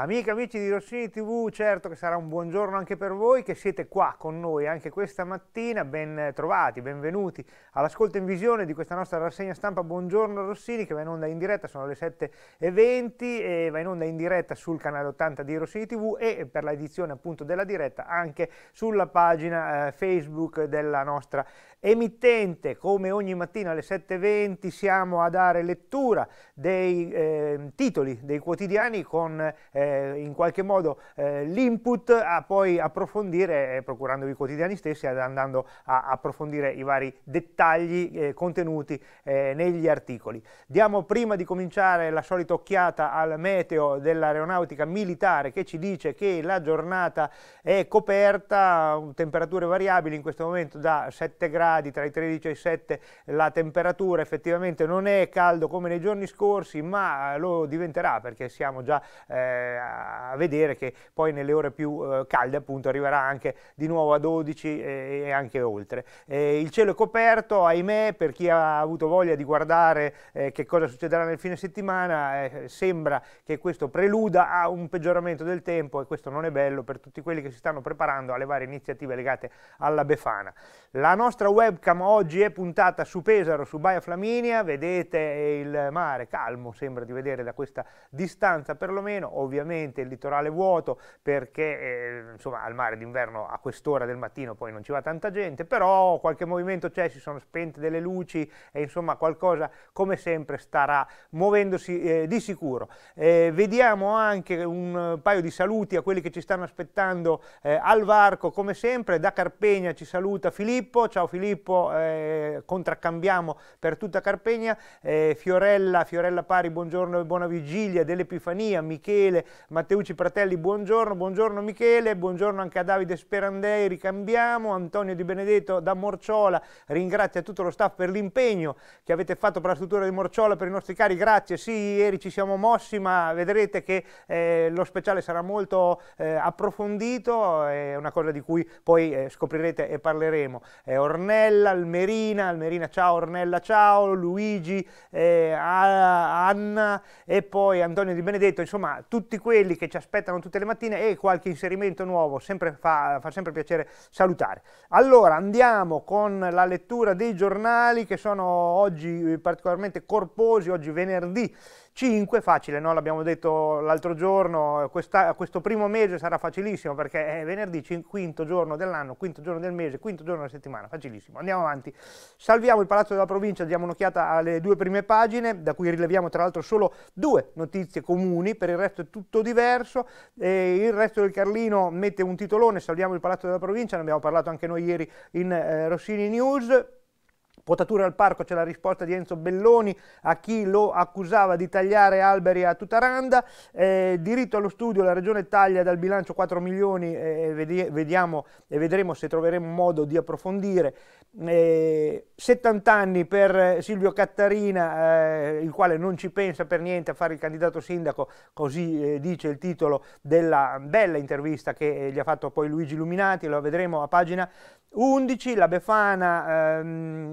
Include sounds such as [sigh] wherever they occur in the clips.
Amiche amici di Rossini TV, certo che sarà un buongiorno anche per voi che siete qua con noi anche questa mattina, ben trovati, benvenuti all'ascolto in visione di questa nostra rassegna stampa Buongiorno Rossini che va in onda in diretta, sono le 7.20 e va in onda in diretta sul canale 80 di Rossini TV e per l'edizione appunto della diretta anche sulla pagina eh, Facebook della nostra Emittente, come ogni mattina alle 7.20, siamo a dare lettura dei eh, titoli dei quotidiani con eh, in qualche modo eh, l'input a poi approfondire, eh, procurandovi i quotidiani stessi, andando a approfondire i vari dettagli eh, contenuti eh, negli articoli. Diamo prima di cominciare la solita occhiata al meteo dell'aeronautica militare che ci dice che la giornata è coperta, temperature variabili in questo momento da 7 gradi gradi, tra i 13 e i 7 la temperatura effettivamente non è caldo come nei giorni scorsi, ma lo diventerà perché siamo già eh, a vedere che poi nelle ore più eh, calde appunto arriverà anche di nuovo a 12 e, e anche oltre. Eh, il cielo è coperto, ahimè, per chi ha avuto voglia di guardare eh, che cosa succederà nel fine settimana, eh, sembra che questo preluda a un peggioramento del tempo e questo non è bello per tutti quelli che si stanno preparando alle varie iniziative legate alla Befana. La nostra webcam oggi è puntata su Pesaro, su Baia Flaminia, vedete il mare calmo, sembra di vedere da questa distanza perlomeno, ovviamente il litorale vuoto perché eh, insomma al mare d'inverno a quest'ora del mattino poi non ci va tanta gente, però qualche movimento c'è, si sono spente delle luci e insomma qualcosa come sempre starà muovendosi eh, di sicuro. Eh, vediamo anche un paio di saluti a quelli che ci stanno aspettando eh, al varco come sempre, da Carpegna ci saluta Filippo, ciao Filippo. Filippo, eh, contraccambiamo per tutta Carpegna, eh, Fiorella, Fiorella Pari, buongiorno e buona vigilia, dell'Epifania, Michele, Matteucci Pratelli, buongiorno, buongiorno Michele, buongiorno anche a Davide Sperandei, ricambiamo, Antonio Di Benedetto da Morciola, ringrazia tutto lo staff per l'impegno che avete fatto per la struttura di Morciola, per i nostri cari, grazie, sì, ieri ci siamo mossi, ma vedrete che eh, lo speciale sarà molto eh, approfondito, è una cosa di cui poi eh, scoprirete e parleremo. Eh, Ornella, Ornella, Almerina, Almerina ciao, Ornella ciao, Luigi, eh, Anna e poi Antonio Di Benedetto, insomma tutti quelli che ci aspettano tutte le mattine e qualche inserimento nuovo, sempre fa, fa sempre piacere salutare. Allora andiamo con la lettura dei giornali che sono oggi eh, particolarmente corposi, oggi venerdì 5 facile, no? l'abbiamo detto l'altro giorno, questa, questo primo mese sarà facilissimo perché è venerdì, quinto giorno dell'anno, quinto giorno del mese, quinto giorno della settimana, facilissimo. Andiamo avanti. Salviamo il Palazzo della Provincia, diamo un'occhiata alle due prime pagine, da cui rileviamo tra l'altro solo due notizie comuni, per il resto è tutto diverso. Eh, il resto del Carlino mette un titolone, salviamo il Palazzo della Provincia, ne abbiamo parlato anche noi ieri in eh, Rossini News Potatura al parco c'è la risposta di Enzo Belloni a chi lo accusava di tagliare alberi a Tutaranda, eh, diritto allo studio la regione taglia dal bilancio 4 milioni e eh, vediamo e vedremo se troveremo modo di approfondire eh, 70 anni per Silvio Cattarina, eh, il quale non ci pensa per niente a fare il candidato sindaco, così eh, dice il titolo della bella intervista che eh, gli ha fatto poi Luigi Luminati, lo vedremo a pagina 11. La Befana ehm,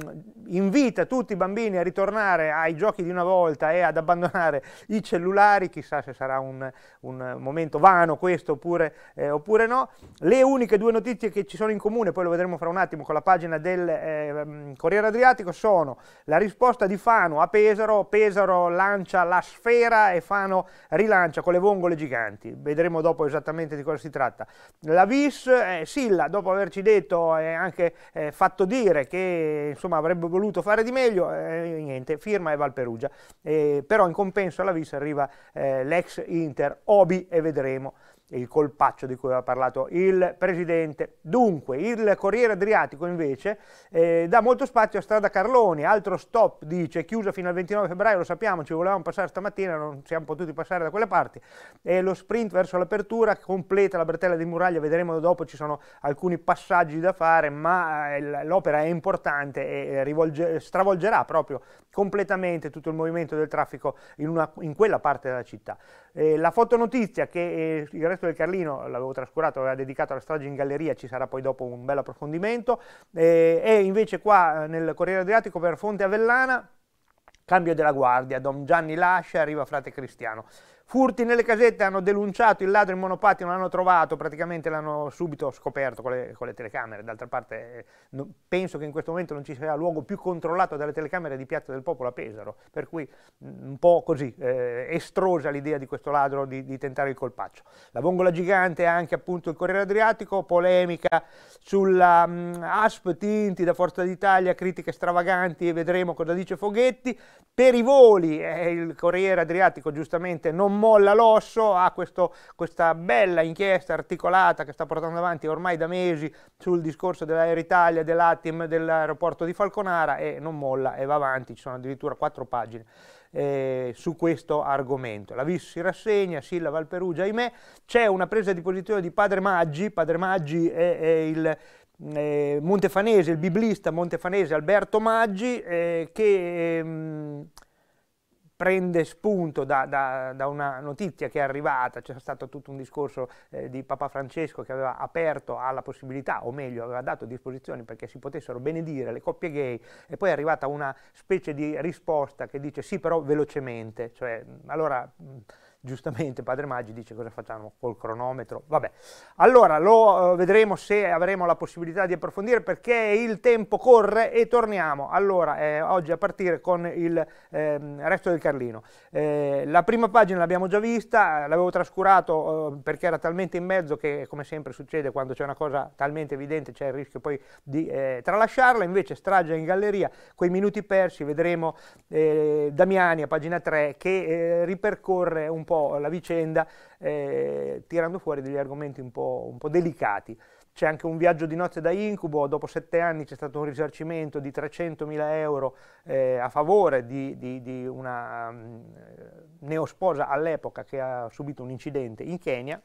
invita tutti i bambini a ritornare ai giochi di una volta e ad abbandonare i cellulari, chissà se sarà un, un momento vano questo oppure, eh, oppure no. Le uniche due notizie che ci sono in comune, poi lo vedremo fra un attimo con la pagina del eh, ehm, Corriere Adriatico sono la risposta di Fano a Pesaro, Pesaro lancia la sfera e Fano rilancia con le vongole giganti, vedremo dopo esattamente di cosa si tratta. La Vis, eh, Silla dopo averci detto e anche eh, fatto dire che insomma, avrebbe voluto fare di meglio, eh, niente, firma e va al Valperugia, eh, però in compenso alla Vis arriva l'ex Inter Obi e vedremo il colpaccio di cui aveva parlato il Presidente. Dunque, il Corriere Adriatico invece eh, dà molto spazio a Strada Carloni, altro stop dice, chiusa fino al 29 febbraio, lo sappiamo, ci volevamo passare stamattina, non siamo potuti passare da quelle parti, e lo sprint verso l'apertura completa la bretella di muraglia, vedremo dopo, ci sono alcuni passaggi da fare, ma eh, l'opera è importante e eh, stravolgerà proprio completamente tutto il movimento del traffico in, una, in quella parte della città. Eh, la fotonotizia che eh, il Resto del Carlino, l'avevo trascurato, aveva dedicato alla strage in galleria, ci sarà poi dopo un bel approfondimento, eh, e invece qua eh, nel Corriere Adriatico per Fonte Avellana, cambio della guardia, Don Gianni Lascia, arriva Frate Cristiano. Furti nelle casette hanno denunciato il ladro in monopattino, l'hanno trovato, praticamente l'hanno subito scoperto con le, con le telecamere. D'altra parte eh, no, penso che in questo momento non ci sia luogo più controllato dalle telecamere di Piazza del Popolo a Pesaro, per cui mm, un po' così eh, estrosa l'idea di questo ladro di, di, tentare il colpaccio. La vongola gigante è anche appunto il Corriere Adriatico, polemica sulla mh, mm, ASP, tinti da Forza d'Italia, critiche stravaganti e vedremo cosa dice Foghetti. Per i voli eh, il Corriere Adriatico giustamente non molla l'osso, ha questo, questa bella inchiesta articolata che sta portando avanti ormai da mesi sul discorso dell'Aeritalia, dell'Atim, dell'aeroporto di Falconara e non molla e va avanti, ci sono addirittura quattro pagine. Eh, su questo argomento. La VIS si rassegna, Silla va Perugia, ahimè, c'è una presa di posizione di Padre Maggi, Padre Maggi è, è il eh, Montefanese, il biblista montefanese Alberto Maggi, eh, che ehm, prende spunto da, da, da, una notizia che è arrivata, c'è stato tutto un discorso eh, di Papa Francesco che aveva aperto alla possibilità, o meglio aveva dato disposizioni perché si potessero benedire le coppie gay e poi è arrivata una specie di risposta che dice sì però velocemente, cioè allora... Mh, giustamente Padre Maggi dice cosa facciamo col cronometro, vabbè. Allora lo eh, vedremo se avremo la possibilità di approfondire perché il tempo corre e torniamo allora eh, oggi a partire con il eh, resto del Carlino. Eh, la prima pagina l'abbiamo già vista, eh, l'avevo trascurato perché era talmente in mezzo che come sempre succede quando c'è una cosa talmente evidente c'è il rischio poi di tralasciarla, invece strage in galleria, quei minuti persi, vedremo Damiani a pagina 3 che ripercorre un po' po' la vicenda eh, tirando fuori degli argomenti un po', un po delicati. C'è anche un viaggio di nozze da incubo, dopo sette anni c'è stato un risarcimento di 300.000 euro eh, a favore di, di, di una mh, mm, eh, neosposa all'epoca che ha subito un incidente in Kenya.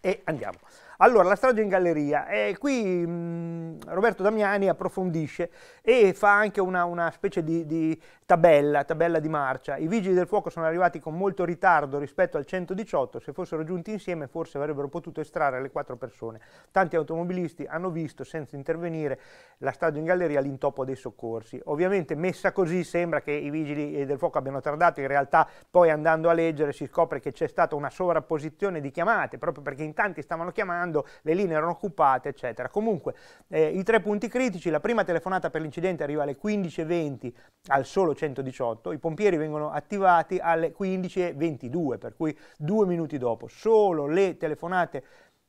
E andiamo. Allora, la strage in galleria, eh, qui mh, mm, Roberto Damiani approfondisce e fa anche una, una specie di, di tabella, tabella di marcia. I vigili del fuoco sono arrivati con molto ritardo rispetto al 118, se fossero giunti insieme forse avrebbero potuto estrarre le quattro persone. Tanti automobilisti hanno visto, senza intervenire, la strage in galleria l'intoppo dei soccorsi. Ovviamente messa così sembra che i vigili del fuoco abbiano tardato, in realtà poi andando a leggere si scopre che c'è stata una sovrapposizione di chiamate, proprio perché in tanti stavano chiamando quando le linee erano occupate, eccetera. Comunque, eh, i tre punti critici, la prima telefonata per l'incidente arriva alle 15.20 al solo 118, i pompieri vengono attivati alle 15.22, per cui due minuti dopo. Solo le telefonate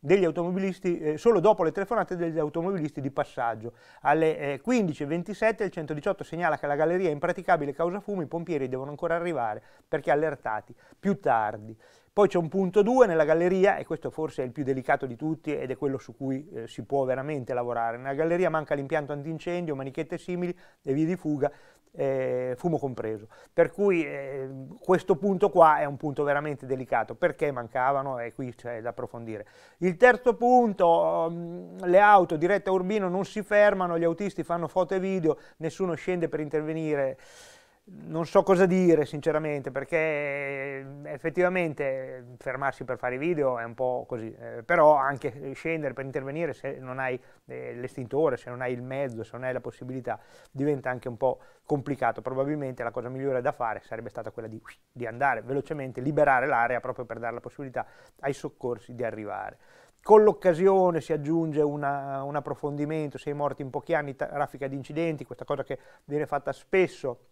degli automobilisti, eh, solo dopo le telefonate degli automobilisti di passaggio. Alle eh, 15.27 il 118 segnala che la galleria è impraticabile causa fumo, i pompieri devono ancora arrivare perché allertati più tardi. Poi c'è un punto 2 nella galleria, e questo forse è il più delicato di tutti ed è quello su cui eh, si può veramente lavorare. Nella galleria manca l'impianto antincendio, manichette simili le vie di fuga, eh, fumo compreso. Per cui eh, questo punto qua è un punto veramente delicato, perché mancavano e qui c'è da approfondire. Il terzo punto, mm, le auto dirette a Urbino non si fermano, gli autisti fanno foto e video, nessuno scende per intervenire non so cosa dire sinceramente perché eh, effettivamente fermarsi per fare i video è un po' così, eh, però anche scendere per intervenire se non hai eh, l'estintore, se non hai il mezzo, se non hai la possibilità diventa anche un po' complicato, probabilmente la cosa migliore da fare sarebbe stata quella di, di andare velocemente, liberare l'area proprio per dare la possibilità ai soccorsi di arrivare. Con l'occasione si aggiunge una, un approfondimento, sei morti in pochi anni, traffica di incidenti, questa cosa che viene fatta spesso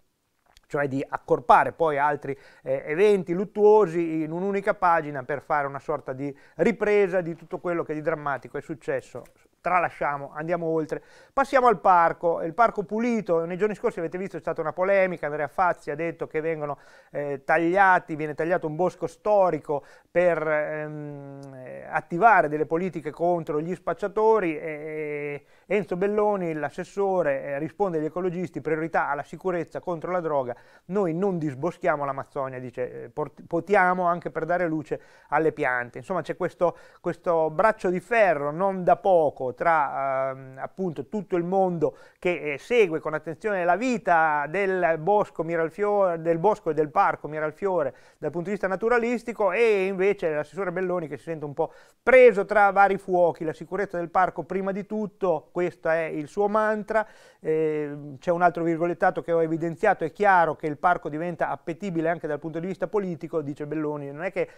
cioè di accorpare poi altri eh, eventi luttuosi in un'unica pagina per fare una sorta di ripresa di tutto quello che di drammatico è successo tralasciamo, andiamo oltre. Passiamo al parco, il parco pulito, nei giorni scorsi avete visto c'è stata una polemica, Andrea Fazzi ha detto che vengono eh, tagliati, viene tagliato un bosco storico per ehm, attivare delle politiche contro gli spacciatori e, Enzo Belloni, l'assessore, eh, risponde agli ecologisti, priorità alla sicurezza contro la droga, noi non disboschiamo l'Amazzonia, dice, eh, potiamo anche per dare luce alle piante. Insomma c'è questo, questo, braccio di ferro non da poco tra ehm, appunto tutto il mondo che eh, segue con attenzione la vita del bosco, del bosco e del parco Miralfiore dal punto di vista naturalistico e invece l'assessore Belloni che si sente un po' preso tra vari fuochi, la sicurezza del parco prima di tutto, questo è il suo mantra, eh, c'è un altro virgolettato che ho evidenziato, è chiaro che il parco diventa appetibile anche dal punto di vista politico, dice Belloni, non è che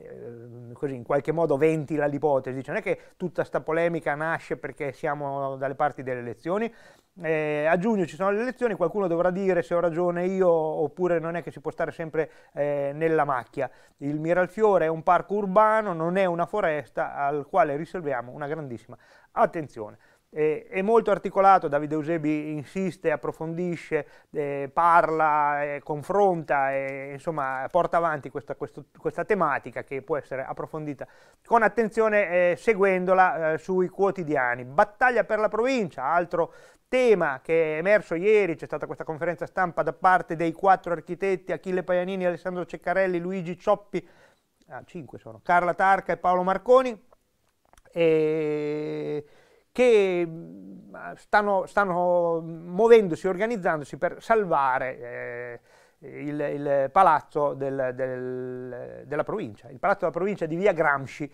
eh, così in qualche modo ventila l'ipotesi, non è che tutta sta polemica nasce perché siamo dalle parti delle elezioni, eh, a giugno ci sono le elezioni, qualcuno dovrà dire se ho ragione io oppure non è che si può stare sempre eh, nella macchia. Il Miralfiore è un parco urbano, non è una foresta al quale riserviamo una grandissima attenzione. Eh, è molto articolato, Davide Eusebi insiste, approfondisce, eh, parla, eh, confronta, insomma porta avanti questa, questo, questa, tematica che può essere approfondita con attenzione eh, seguendola eh, sui quotidiani. Battaglia per la provincia, altro tema che è emerso ieri, c'è stata questa conferenza stampa da parte dei quattro architetti Achille Paianini, Alessandro Ceccarelli, Luigi Cioppi, ah, cinque sono, Carla Tarca e Paolo Marconi. E che mm, stanno, stanno mm, muovendosi, organizzandosi per salvare eh, il, il, palazzo del, del, della provincia, il palazzo della provincia di via Gramsci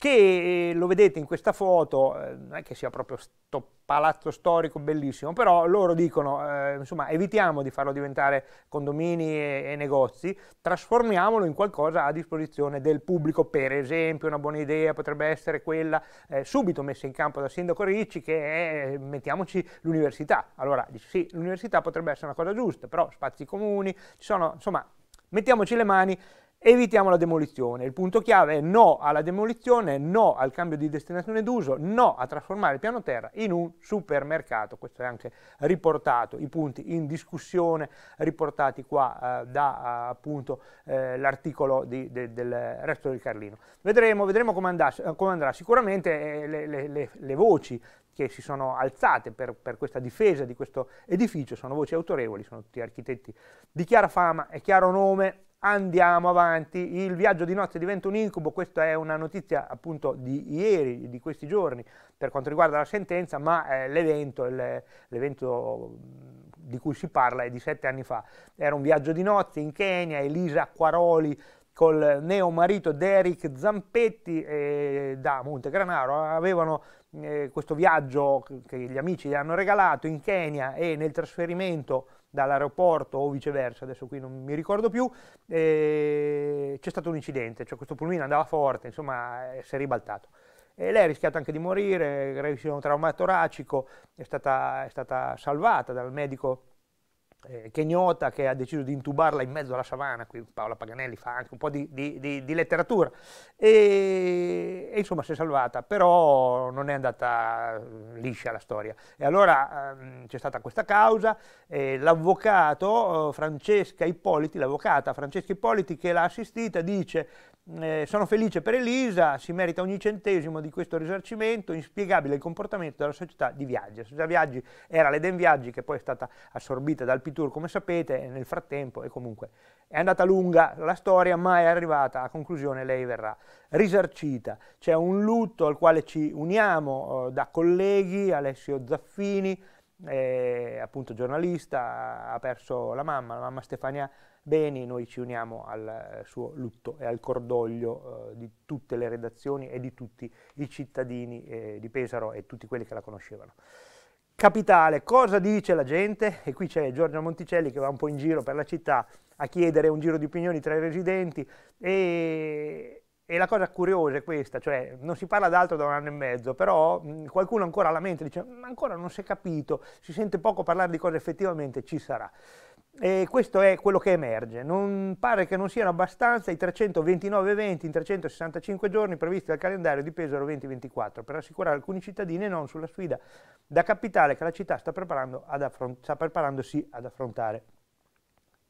che eh, lo vedete in questa foto, eh, non è che sia proprio questo palazzo storico bellissimo, però loro dicono, eh, insomma, evitiamo di farlo diventare condomini e, e, negozi, trasformiamolo in qualcosa a disposizione del pubblico, per esempio una buona idea potrebbe essere quella eh, subito messa in campo dal sindaco Ricci che è, mettiamoci l'università, allora dice sì, l'università potrebbe essere una cosa giusta, però spazi comuni, ci sono, insomma, mettiamoci le mani evitiamo la demolizione. Il punto chiave è no alla demolizione, no al cambio di destinazione d'uso, no a trasformare il piano terra in un supermercato. Questo è anche riportato, i punti in discussione riportati qua eh, da eh, appunto eh, l'articolo di, de, del resto del Carlino. Vedremo, vedremo come, andrà, eh, come andrà. Sicuramente eh, le, le, le, le voci che si sono alzate per, per, questa difesa di questo edificio, sono voci autorevoli, sono tutti architetti di chiara fama e chiaro nome, andiamo avanti, il viaggio di nozze diventa un incubo, questa è una notizia appunto di ieri, di questi giorni per quanto riguarda la sentenza, ma eh, l'evento, l'evento di cui si parla è di sette anni fa, era un viaggio di nozze in Kenya, Elisa Acquaroli col neo marito Derek Zampetti eh, da Montegranaro avevano eh, questo viaggio che gli amici gli hanno regalato in Kenya e nel trasferimento dall'aeroporto o viceversa, adesso qui non mi ricordo più, eh, c'è stato un incidente, cioè questo pulmino andava forte, insomma eh, si è ribaltato. E lei ha rischiato anche di morire, gravissimo trauma toracico, è stata, è stata salvata dal medico eh, kenyota che ha deciso di intubarla in mezzo alla savana, qui Paola Paganelli fa anche un po' di, di, di, di letteratura, e, e, insomma si è salvata, però non è andata eh, liscia la storia. E allora ehm, c'è stata questa causa, eh, l'avvocato eh, Francesca Ippoliti, l'avvocata Francesca Ippoliti che l'ha assistita, dice eh, sono felice per Elisa, si merita ogni centesimo di questo risarcimento, inspiegabile il comportamento della società di Viaggi. La società Viaggi era l'Eden Viaggi che poi è stata assorbita dal Pitur come sapete nel frattempo e comunque è andata lunga la storia ma è arrivata a conclusione, lei verrà risarcita. C'è un lutto al quale ci uniamo eh, da colleghi, Alessio Zaffini, è appunto giornalista, ha perso la mamma, la mamma Stefania Beni, noi ci uniamo al eh, suo lutto e al cordoglio eh, di tutte le redazioni e di tutti i cittadini eh, di Pesaro e tutti quelli che la conoscevano. Capitale, cosa dice la gente? E qui c'è Giorgio Monticelli che va un po' in giro per la città a chiedere un giro di opinioni tra i residenti e, e la cosa curiosa è questa, cioè non si parla d'altro da un anno e mezzo, però mh, qualcuno ancora alla mente dice ma ancora non si è capito, si sente poco parlare di cosa effettivamente ci sarà. E questo è quello che emerge, non pare che non siano abbastanza i 329 eventi in 365 giorni previsti dal calendario di Pesaro 2024 per assicurare alcuni cittadini e non sulla sfida da capitale che la città sta, sta preparandosi ad affrontare.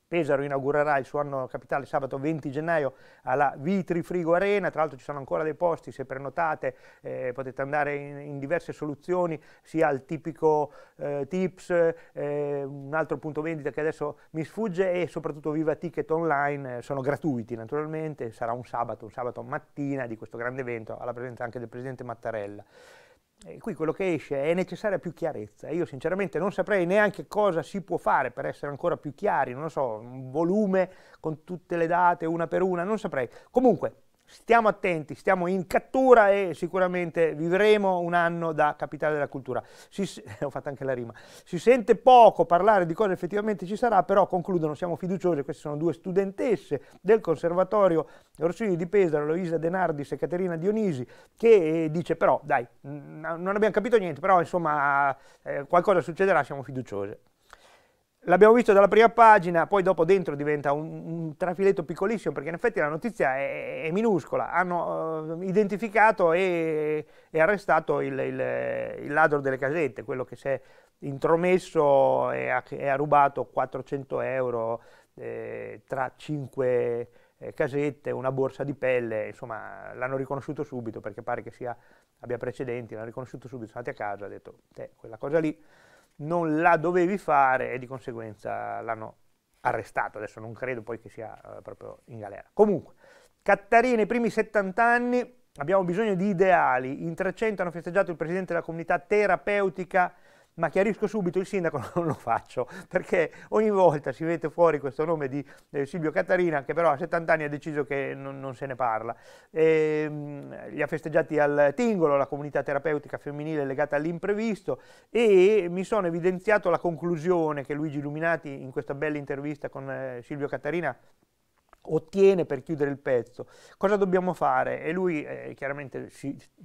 Pesaro inaugurerà il suo anno capitale sabato 20 gennaio alla Vitri Frigo Arena, tra l'altro ci sono ancora dei posti, se prenotate eh, potete andare in, in, diverse soluzioni, sia al tipico eh, Tips, eh, un altro punto vendita che adesso mi sfugge e soprattutto Viva Ticket Online, eh, sono gratuiti naturalmente, sarà un sabato, un sabato mattina di questo grande evento, alla presenza anche del Presidente Mattarella. E qui quello che esce è necessaria più chiarezza. Io sinceramente non saprei neanche cosa si può fare per essere ancora più chiari, non lo so, un volume con tutte le date una per una, non saprei. Comunque, stiamo attenti, stiamo in cattura e sicuramente vivremo un anno da capitale della cultura. Si, [laughs] ho fatto anche la rima. Si sente poco parlare di cosa effettivamente ci sarà, però concludono, siamo fiduciosi, queste sono due studentesse del Conservatorio Rossini di Pesaro, Loisa Nardis e Caterina Dionisi, che eh, dice però dai, non abbiamo capito niente, però insomma eh, qualcosa succederà, siamo fiduciosi. L'abbiamo visto dalla prima pagina, poi dopo dentro diventa un, un trafiletto piccolissimo perché in effetti la notizia è, è minuscola. Hanno uh, identificato e, e arrestato il, il, il, ladro delle casette, quello che si è intromesso e ha, e ha rubato 400 euro eh, tra 5 eh, casette, una borsa di pelle, insomma l'hanno riconosciuto subito perché pare che sia, abbia precedenti, l'hanno riconosciuto subito, sono andati a casa, ha detto eh, quella cosa lì non la dovevi fare e di conseguenza l'hanno arrestato. Adesso non credo poi che sia eh, proprio in galera. Comunque, Cattarini i primi 70 anni, abbiamo bisogno di ideali. In 300 hanno festeggiato il presidente della comunità terapeutica ma chiarisco subito il sindaco [laughs] non lo faccio, perché ogni volta si mette fuori questo nome di eh, Silvio Cattarina, che però a 70 anni ha deciso che non, non se ne parla. E, ehm, mh, li ha festeggiati al Tingolo, la comunità terapeutica femminile legata all'imprevisto, e mi sono evidenziato la conclusione che Luigi Illuminati in questa bella intervista con eh, Silvio Cattarina ottiene per chiudere il pezzo. Cosa dobbiamo fare? E lui eh, chiaramente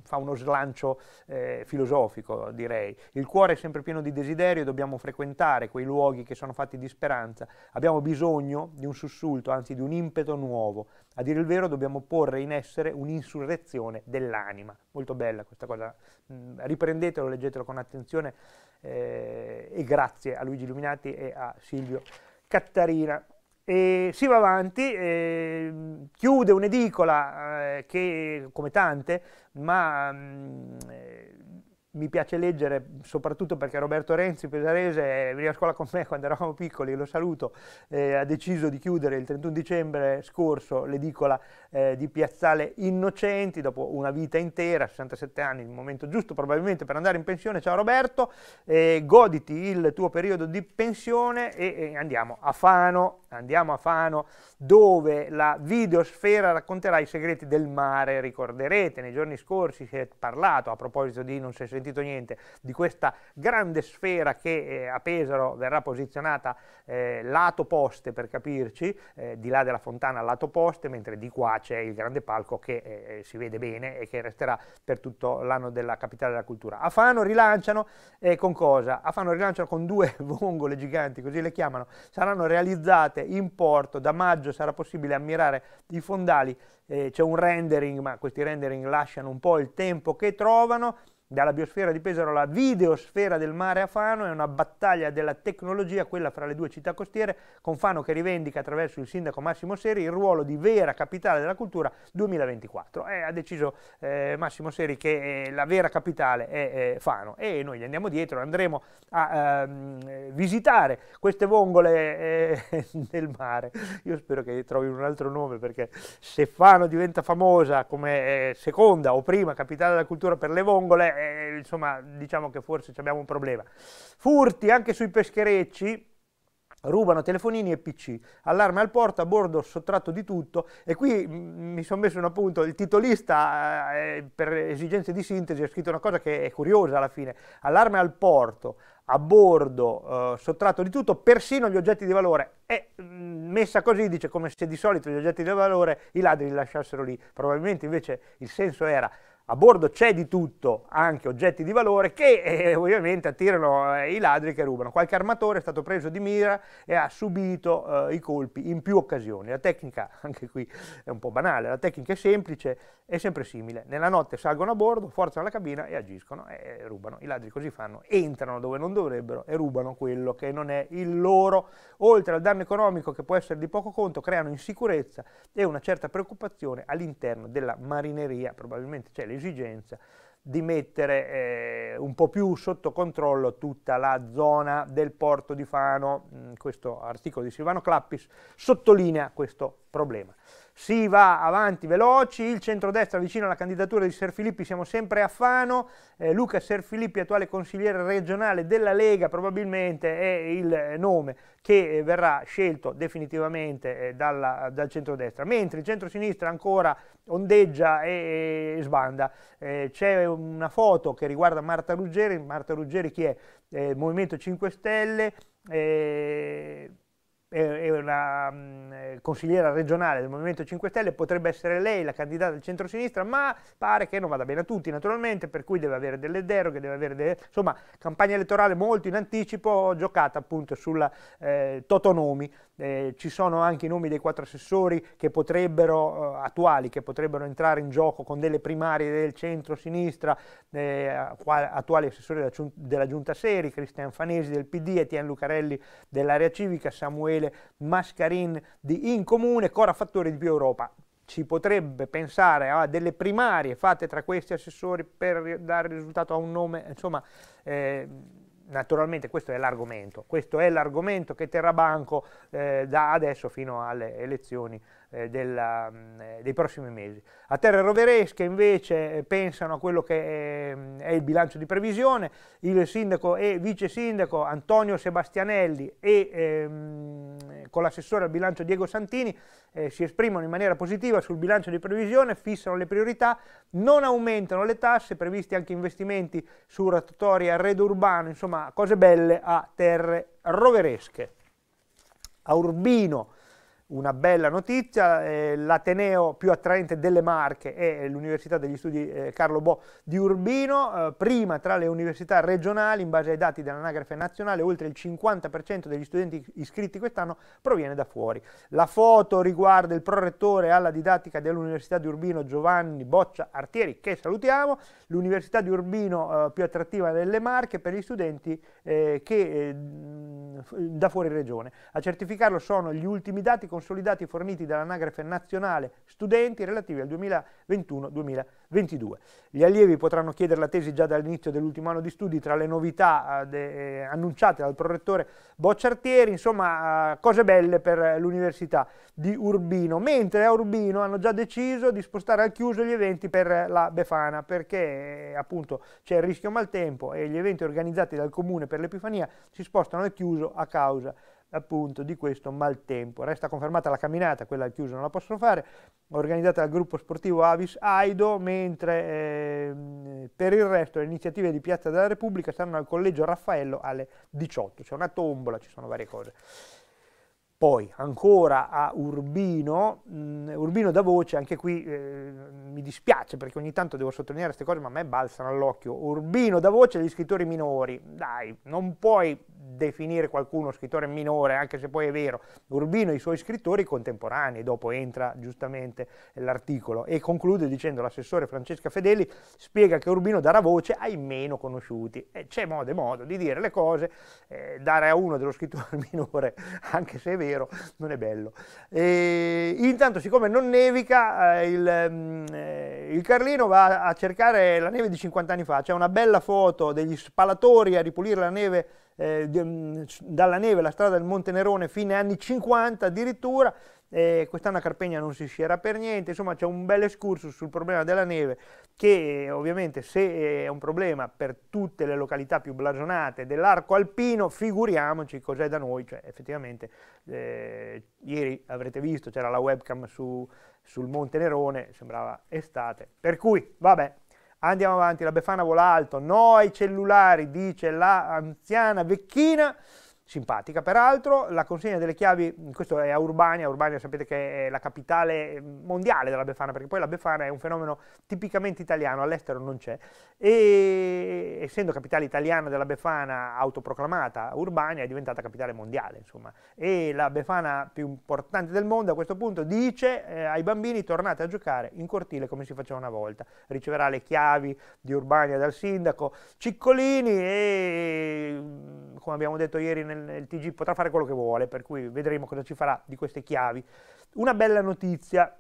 fa uno slancio eh, filosofico, direi. Il cuore è sempre pieno di desiderio, dobbiamo frequentare quei luoghi che sono fatti di speranza. Abbiamo bisogno di un sussulto, anzi di un impeto nuovo. A dire il vero dobbiamo porre in essere un'insurrezione dell'anima. Molto bella questa cosa. Mm, riprendetelo, leggetelo con attenzione eh, e grazie a Luigi Illuminati e a Silvio Cattarina. E si va avanti, eh, chiude un'edicola eh, che, come tante, ma mh, mm, eh, mi piace leggere soprattutto perché Roberto Renzi Pesarese eh, veniva a scuola con me quando eravamo piccoli, lo saluto, eh, ha deciso di chiudere il 31 dicembre scorso l'edicola eh, di Piazzale Innocenti dopo una vita intera, 67 anni, il momento giusto probabilmente per andare in pensione. Ciao Roberto, eh, goditi il tuo periodo di pensione e, e andiamo a Fano, andiamo a Fano dove la videosfera racconterà i segreti del mare, ricorderete nei giorni scorsi si è parlato a proposito di non si è sentito niente di questa grande sfera che eh, a Pesaro verrà posizionata eh, lato poste per capirci, eh, di là della fontana lato poste, mentre di qua c'è il grande palco che eh, eh, si vede bene e che resterà per tutto l'anno della capitale della cultura. A Fano rilanciano eh, con cosa? A Fano rilanciano con due [laughs] vongole giganti, così le chiamano, saranno realizzate in porto, da maggio sarà possibile ammirare i fondali, c'è un rendering, ma questi rendering lasciano un po' il tempo che trovano, dalla biosfera di Pesaro alla videosfera del mare a Fano, è una battaglia della tecnologia, quella fra le due città costiere, con Fano che rivendica attraverso il sindaco Massimo Seri il ruolo di vera capitale della cultura 2024. Eh, ha deciso eh, Massimo Seri che eh, la vera capitale è eh, Fano e noi gli andiamo dietro, andremo a ehm, visitare queste vongole eh, [laughs] del mare. Io spero che trovi un altro nome perché se Fano diventa famosa come eh, seconda o prima capitale della cultura per le vongole, eh, insomma diciamo che forse abbiamo un problema. Furti anche sui pescherecci, rubano telefonini e pc, allarme al porto, a bordo sottratto di tutto e qui mm, mi sono messo un appunto, il titolista eh, per esigenze di sintesi ha scritto una cosa che è curiosa alla fine, allarme al porto, a bordo, eh, sottratto di tutto, persino gli oggetti di valore. è mm, messa così dice come se di solito gli oggetti di valore i ladri li lasciassero lì. Probabilmente invece il senso era a bordo c'è di tutto, anche oggetti di valore che eh, [laughs] ovviamente attirano eh, i ladri che rubano. Qualche armatore è stato preso di mira e ha subito eh, i colpi in più occasioni. La tecnica, [laughs] anche qui è un po' banale, la tecnica è semplice, è sempre simile. Nella notte salgono a bordo, forzano la cabina e agiscono e eh, rubano. I ladri così fanno, entrano dove non dovrebbero e rubano quello che non è il loro. Oltre al danno economico che può essere di poco conto, creano insicurezza e una certa preoccupazione all'interno della marineria, probabilmente c'è l'esigenza di mettere eh, un po' più sotto controllo tutta la zona del porto di Fano. Mm, questo articolo di Silvano Clappis sottolinea questo problema. Si va avanti veloci, il centrodestra vicino alla candidatura di Serfilippi, siamo sempre a Fano, eh, Luca Serfilippi, attuale consigliere regionale della Lega, probabilmente è il nome che eh, verrà scelto definitivamente eh, dalla, dal centrodestra, mentre il centrosinistra ancora ondeggia e, e sbanda. Eh, c'è una foto che riguarda Marta Ruggeri, Marta Ruggeri chi è? Eh, Movimento 5 Stelle è una consigliera regionale del Movimento 5 Stelle, potrebbe essere lei la candidata del centro-sinistra, ma pare che non vada bene a tutti naturalmente, per cui deve avere delle deroghe, deve avere delle, insomma campagna elettorale molto in anticipo giocata appunto sulla eh, Totonomi. Eh, ci sono anche i nomi dei quattro assessori che potrebbero, eh, attuali che potrebbero entrare in gioco con delle primarie del centro-sinistra, eh, attuali assessori della, della Giunta Seri, Cristian Fanesi del PD, Etienne Lucarelli dell'area civica, Samuele Dembele, Mascarin di In Comune, Cora Fattori di Più Europa. Si potrebbe pensare a delle primarie fatte tra questi assessori per dare risultato a un nome, insomma... Eh, naturalmente questo è l'argomento, questo è l'argomento che terrà banco eh, da adesso fino alle elezioni eh, della, mh, mm, dei prossimi mesi. A terre roveresche invece eh, pensano a quello che è, eh, è, il bilancio di previsione, il sindaco e vice sindaco Antonio Sebastianelli e ehm, con l'assessore al bilancio Diego Santini, eh, si esprimono in maniera positiva sul bilancio di previsione, fissano le priorità, non aumentano le tasse, previsti anche investimenti su rotatori, arredo urbano, insomma cose belle a terre roveresche. A Urbino una bella notizia, eh, l'Ateneo più attraente delle Marche è l'Università degli Studi eh, Carlo Bo di Urbino, eh, prima tra le università regionali, in base ai dati dell'anagrafe nazionale, oltre il 50% degli studenti iscritti quest'anno proviene da fuori. La foto riguarda il prorettore alla didattica dell'Università di Urbino Giovanni Boccia Artieri, che salutiamo, l'Università di Urbino eh, più attrattiva delle Marche per gli studenti eh, che, eh, da fuori regione. A certificarlo sono gli ultimi dati consolidati forniti dall'anagrafe nazionale studenti relativi al 2021-2022. Gli allievi potranno chiedere la tesi già dall'inizio dell'ultimo anno di studi tra le novità eh, eh, annunciate dal prorettore Bocciartieri, insomma eh, cose belle per l'università di Urbino, mentre a Urbino hanno già deciso di spostare al chiuso gli eventi per la Befana perché appunto c'è il rischio maltempo e gli eventi organizzati dal comune per l'Epifania si spostano al chiuso a causa appunto di questo maltempo. Resta confermata la camminata, quella chiusa non la possono fare, organizzata dal gruppo sportivo Avis Aido, mentre eh, per il resto le iniziative di Piazza della Repubblica saranno al Collegio Raffaello alle 18. C'è una tombola, ci sono varie cose. Poi ancora a Urbino, mh, Urbino da voce, anche qui eh, mi dispiace perché ogni tanto devo sottolineare queste cose, ma a me balzano all'occhio. Urbino da voce gli scrittori minori, dai, non puoi definire qualcuno scrittore minore, anche se poi è vero, Urbino e i suoi scrittori contemporanei, dopo entra giustamente l'articolo e conclude dicendo l'assessore Francesca Fedeli spiega che Urbino darà voce ai meno conosciuti e c'è modo e modo di dire le cose, eh, dare a uno dello scrittore [laughs] minore, anche se è vero, non è bello. E, intanto siccome non nevica, eh, il, mh, mm, eh, il Carlino va a cercare la neve di 50 anni fa, c'è una bella foto degli spalatori a ripulire la neve eh, mm, dalla neve la strada del Monte Nerone fine anni 50 addirittura, eh, quest'anno a Carpegna non si sciera per niente, insomma c'è un bel escurso sul problema della neve che eh, ovviamente se è un problema per tutte le località più blasonate dell'arco alpino, figuriamoci cos'è da noi, cioè effettivamente eh, ieri avrete visto c'era la webcam su, sul Monte Nerone, sembrava estate, per cui vabbè Andiamo avanti, la Befana vola alto, no ai cellulari, dice la vecchina simpatica. Peraltro la consegna delle chiavi, questo è a Urbania, Urbania sapete che è la capitale mondiale della Befana, perché poi la Befana è un fenomeno tipicamente italiano, all'estero non c'è, e essendo capitale italiana della Befana autoproclamata, Urbania è diventata capitale mondiale, insomma, e la Befana più importante del mondo a questo punto dice eh, ai bambini tornate a giocare in cortile come si faceva una volta, riceverà le chiavi di Urbania dal sindaco Ciccolini e come abbiamo detto ieri nel, nel, TG, potrà fare quello che vuole, per cui vedremo cosa ci farà di queste chiavi. Una bella notizia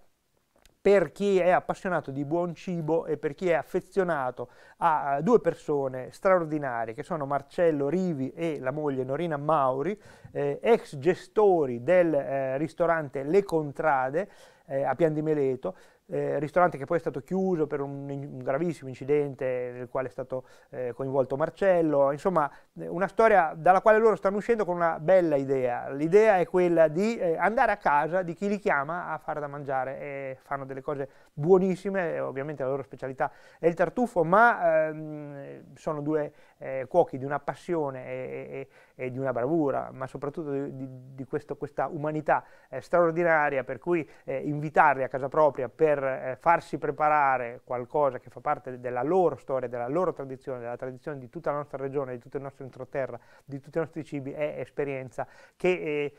per chi è appassionato di buon cibo e per chi è affezionato a due persone straordinarie che sono Marcello Rivi e la moglie Norina Mauri, eh, ex gestori del eh, ristorante Le Contrade, eh, a Pian di Meleto, eh, ristorante che poi è stato chiuso per un, un gravissimo incidente nel quale è stato eh, coinvolto Marcello, insomma eh, una storia dalla quale loro stanno uscendo con una bella idea, l'idea è quella di eh, andare a casa di chi li chiama a fare da mangiare e fanno delle cose buonissime, eh, ovviamente la loro specialità è il tartufo, ma ehm, sono due eh, cuochi di una passione e, e, e, di una bravura, ma soprattutto di, di, di questo, questa umanità eh, straordinaria, per cui eh, invitarli a casa propria per eh, farsi preparare qualcosa che fa parte della loro storia, della loro tradizione, della tradizione di tutta la nostra regione, di tutto il nostro entroterra, di tutti i nostri cibi, è esperienza che eh,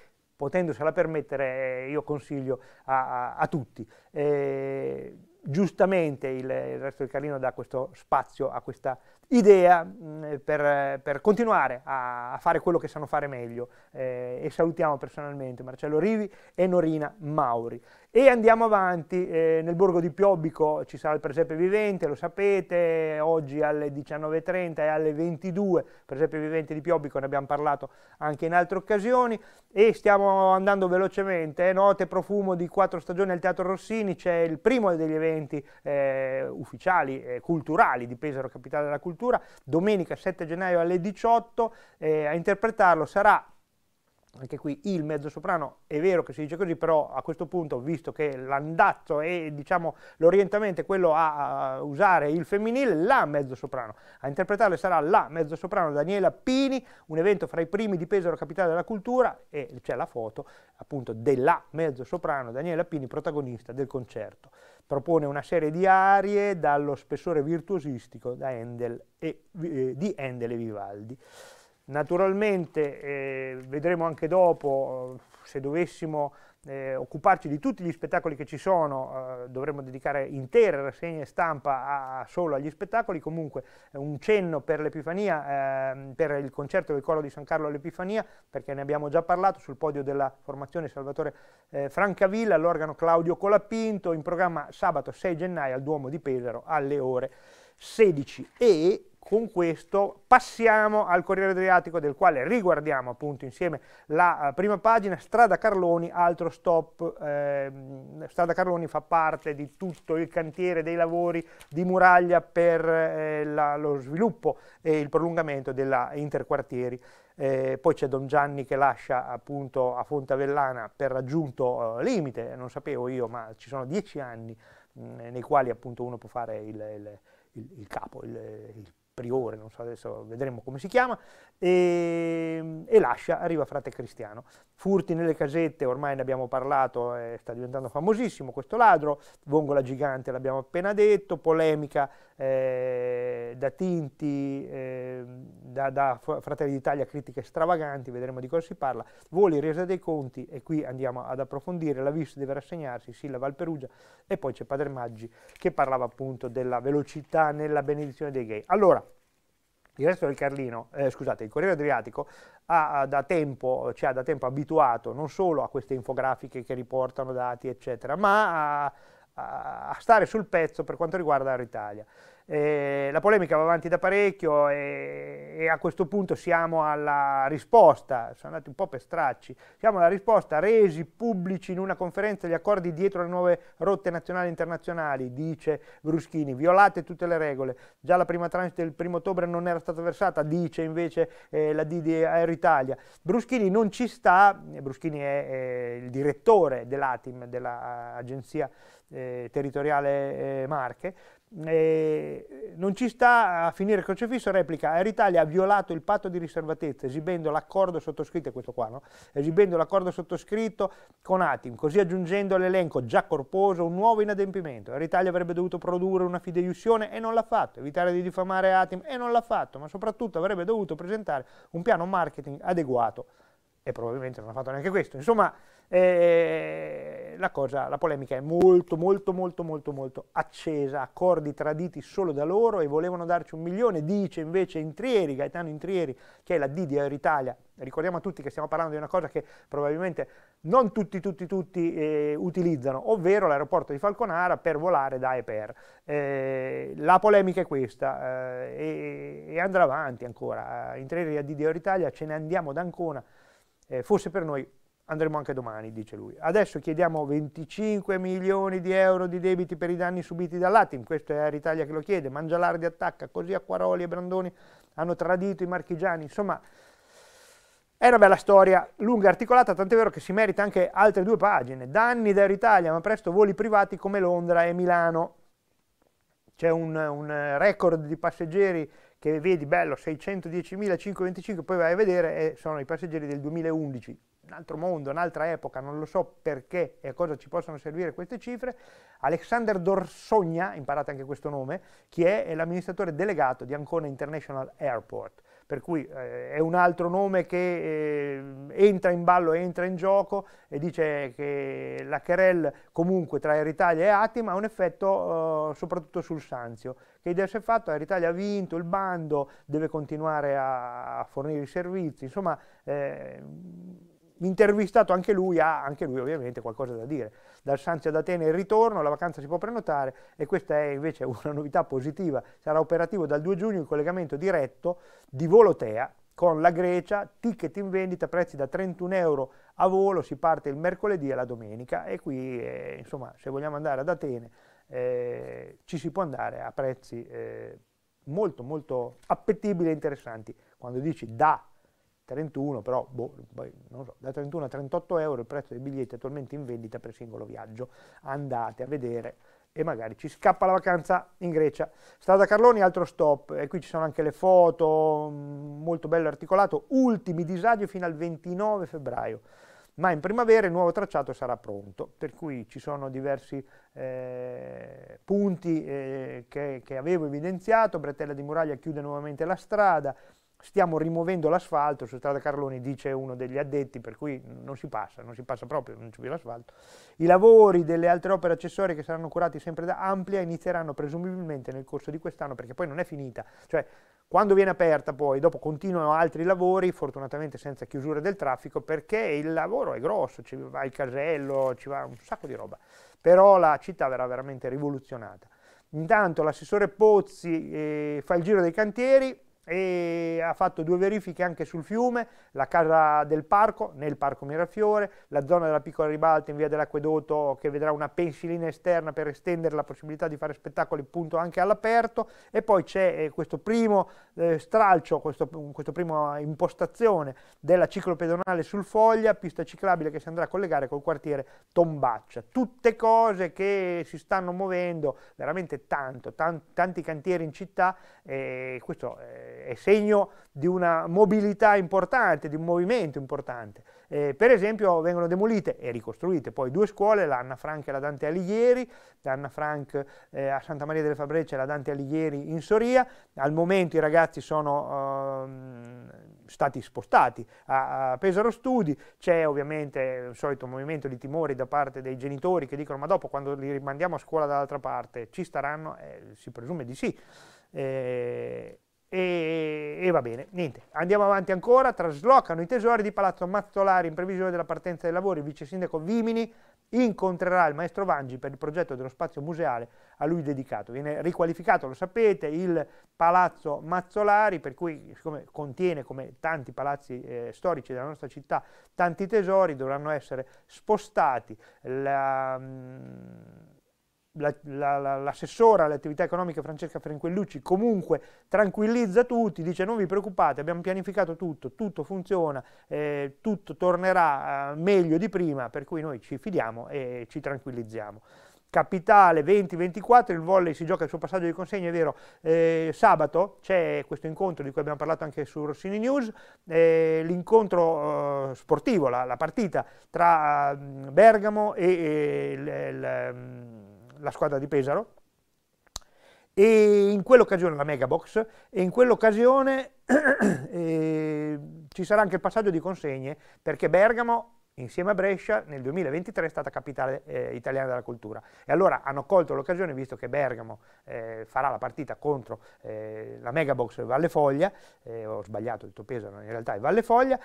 potendosela permettere, eh, io consiglio a, a, a tutti. Eh, giustamente il, il, resto del Carlino dà questo spazio a questa idea mh, mm, per, per, continuare a, a, fare quello che sanno fare meglio eh, e salutiamo personalmente Marcello Rivi e Norina Mauri. E andiamo avanti, eh, nel borgo di Piobbico ci sarà il presepe vivente, lo sapete, oggi alle 19.30 e alle 22, presepe vivente di Piobbico, ne abbiamo parlato anche in altre occasioni, e stiamo andando velocemente, eh, note profumo di quattro stagioni al Teatro Rossini, c'è il primo degli eventi eh, ufficiali, eh, culturali di Pesaro, capitale della cultura, domenica 7 gennaio alle 18, eh, a interpretarlo sarà anche qui il mezzosoprano, è vero che si dice così, però a questo punto, visto che l'andazzo e diciamo, l'orientamento è quello a, a, usare il femminile, la mezzosoprano. A interpretarle sarà la mezzosoprano Daniela Pini, un evento fra i primi di Pesaro Capitale della Cultura, e c'è la foto appunto della mezzosoprano Daniela Pini, protagonista del concerto. Propone una serie di arie dallo spessore virtuosistico da Handel e, eh, di Handel e Vivaldi. Naturalmente eh, vedremo anche dopo eh, se dovessimo eh, occuparci di tutti gli spettacoli che ci sono, eh, dovremmo dedicare intere rassegne stampa a, a solo agli spettacoli, comunque eh, un cenno per l'Epifania, eh, per il concerto del coro di San Carlo all'Epifania, perché ne abbiamo già parlato sul podio della formazione Salvatore eh, Francavilla, all'organo Claudio Colapinto, in programma sabato 6 gennaio al Duomo di Pesaro alle ore 16 e con questo passiamo al Corriere Adriatico del quale riguardiamo appunto insieme la eh, prima pagina, Strada Carloni, altro stop, eh, Strada Carloni fa parte di tutto il cantiere dei lavori di muraglia per eh, la, lo sviluppo e il prolungamento della Interquartieri. Eh, poi c'è Don Gianni che lascia appunto a Fonte Avellana per raggiunto eh, limite, non sapevo io, ma ci sono dieci anni mh, mm, nei quali appunto uno può fare il, il, il, il capo, il priore, non so adesso vedremo come si chiama, e, ehm, e lascia, arriva frate Cristiano. Furti nelle casette, ormai ne abbiamo parlato, eh, sta diventando famosissimo questo ladro, Vongola Gigante l'abbiamo appena detto, polemica eh, da Tinti, eh, da, da, Fratelli d'Italia, critiche stravaganti, vedremo di cosa si parla, voli, resa dei conti e qui andiamo ad approfondire, la VIS deve rassegnarsi, sì la Perugia, e poi c'è Padre Maggi che parlava appunto della velocità nella benedizione dei gay. Allora, il resto del Carlino, eh, scusate, il Corriere Adriatico ha da tempo, ci ha da tempo abituato non solo a queste infografiche che riportano dati, eccetera, ma a a, stare sul pezzo per quanto riguarda l'Italia. Eh, la polemica va avanti da parecchio e, e, a questo punto siamo alla risposta, sono andati un po' per stracci, siamo alla risposta resi pubblici in una conferenza gli accordi dietro le nuove rotte nazionali e internazionali, dice Bruschini, violate tutte le regole, già la prima tranche del primo ottobre non era stata versata, dice invece eh, la D di Italia. Bruschini non ci sta, eh, Bruschini è, è il direttore dell'ATIM, dell'Agenzia eh, Territoriale eh, Marche, eh, non ci sta a finire il crocefisso, replica, Air Italia ha violato il patto di riservatezza esibendo l'accordo sottoscritto, qua, no? esibendo l'accordo sottoscritto con Atim, così aggiungendo all'elenco già corposo un nuovo inadempimento. Air Italia avrebbe dovuto produrre una fideiussione e non l'ha fatto, evitare di diffamare Atim e non l'ha fatto, ma soprattutto avrebbe dovuto presentare un piano marketing adeguato e probabilmente non ha fatto neanche questo. Insomma, eh, la, cosa, la polemica è molto, molto, molto, molto, molto accesa, accordi traditi solo da loro e volevano darci un milione, dice invece Intrieri, Gaetano Intrieri, che è la D di Air Italia. Ricordiamo a tutti che stiamo parlando di una cosa che probabilmente non tutti, tutti, tutti eh, utilizzano, ovvero l'aeroporto di Falconara per volare da e per. Eh, la polemica è questa eh, e, e, andrà avanti ancora. Intrieri a D di Air Italia, ce ne andiamo da Ancona eh, forse per noi andremo anche domani, dice lui. Adesso chiediamo 25 milioni di euro di debiti per i danni subiti dall'Atim, questo è Aritalia che lo chiede, Mangialardi attacca, così Acquaroli e Brandoni hanno tradito i marchigiani, insomma è una bella storia, lunga e articolata, tant'è vero che si merita anche altre due pagine, danni da Italia, ma presto voli privati come Londra e Milano. C'è un, un record di passeggeri che vedi bello 610.525, poi vai a vedere e eh, sono i passeggeri del 2011, un altro mondo, un'altra epoca, non lo so perché e a cosa ci possono servire queste cifre. Alexander Dorsogna, imparate anche questo nome, che è l'amministratore delegato di Ancona International Airport per cui eh, è un altro nome che eh, entra in ballo, entra in gioco e dice che la querel comunque tra Air Italia e Atima ha un effetto eh, soprattutto sul Sanzio che idea si è fatta? Aeritalia eh, ha vinto il bando, deve continuare a fornire i servizi, insomma... Eh, intervistato anche lui, ha anche lui ovviamente qualcosa da dire. Dal Sanzio ad Atene il ritorno, la vacanza si può prenotare e questa è invece [laughs] una novità positiva. Sarà operativo dal 2 giugno il collegamento diretto di Volotea con la Grecia, ticket in vendita, prezzi da 31 euro a volo, si parte il mercoledì e la domenica e qui eh, insomma se vogliamo andare ad Atene eh, ci si può andare a prezzi eh, molto molto appetibili e interessanti. Quando dici da 31, però boh, so, da 31 a 38 euro il prezzo dei biglietti attualmente in vendita per singolo viaggio, andate a vedere e magari ci scappa la vacanza in Grecia. Strada Carloni, altro stop, e qui ci sono anche le foto, mm, molto bello articolato, ultimi disagi fino al 29 febbraio ma in primavera il nuovo tracciato sarà pronto, per cui ci sono diversi eh, punti eh, che, che, avevo evidenziato, Bretella di Muraglia chiude nuovamente la strada, stiamo rimuovendo l'asfalto, su strada Carloni dice uno degli addetti, per cui non si passa, non si passa proprio, non c'è più l'asfalto. I lavori delle altre opere accessorie che saranno curati sempre da Amplia inizieranno presumibilmente nel corso di quest'anno, perché poi non è finita, cioè quando viene aperta poi, dopo continuano altri lavori, fortunatamente senza chiusura del traffico, perché il lavoro è grosso, ci va il casello, ci va un sacco di roba. Però la città verrà veramente rivoluzionata. Intanto l'assessore Pozzi eh, fa il giro dei cantieri, e ha fatto due verifiche anche sul fiume, la casa del parco, nel parco Mirafiore, la zona della piccola ribalta in via dell'acquedotto che vedrà una pensilina esterna per estendere la possibilità di fare spettacoli appunto anche all'aperto e poi c'è eh, questo primo eh, stralcio, questo, mm, questo prima eh, impostazione della ciclopedonale sul Foglia, pista ciclabile che si andrà a collegare col quartiere Tombaccia. Tutte cose che si stanno muovendo veramente tanto, tanti, tanti cantieri in città e questo eh, è segno di una mobilità importante, di un movimento importante. Eh, per esempio vengono demolite e ricostruite poi due scuole, l'Anna Frank e la Dante Alighieri, l'Anna Frank eh, a Santa Maria delle Fabbrece e la Dante Alighieri in Soria, al momento i ragazzi sono eh, stati spostati a, a Pesaro Studi, c'è ovviamente il solito movimento di timori da parte dei genitori che dicono ma dopo quando li rimandiamo a scuola dall'altra parte ci staranno, eh, si presume di sì. Eh, e, e, va bene, niente, andiamo avanti ancora, traslocano i tesori di Palazzo Mazzolari in previsione della partenza dei lavori, il vice sindaco Vimini incontrerà il maestro Vangi per il progetto dello spazio museale a lui dedicato, viene riqualificato, lo sapete, il Palazzo Mazzolari, per cui siccome contiene come tanti palazzi eh, storici della nostra città tanti tesori, dovranno essere spostati. La, mh, mm, l'assessora alle attività economiche Francesca Franquellucci comunque tranquillizza tutti, dice non vi preoccupate, abbiamo pianificato tutto, tutto funziona, eh, tutto tornerà eh, meglio di prima, per cui noi ci fidiamo e ci tranquillizziamo. Capitale 20-24, il volley si gioca il suo passaggio di consegna, è vero, eh, sabato c'è questo incontro di cui abbiamo parlato anche su Rossini News, eh, l'incontro eh, sportivo, la, la, partita tra mm, Bergamo e, e il, il mm, la squadra di Pesaro, e in quell'occasione la Megabox, e in quell'occasione [clears throat] eh, ci sarà anche il passaggio di consegne, perché Bergamo insieme a Brescia nel 2023 è stata capitale eh, italiana della cultura e allora hanno colto l'occasione visto che Bergamo eh, farà la partita contro eh, la Megabox Valle Foglia eh, ho sbagliato, ho detto Pesaro, in realtà è Valle Foglia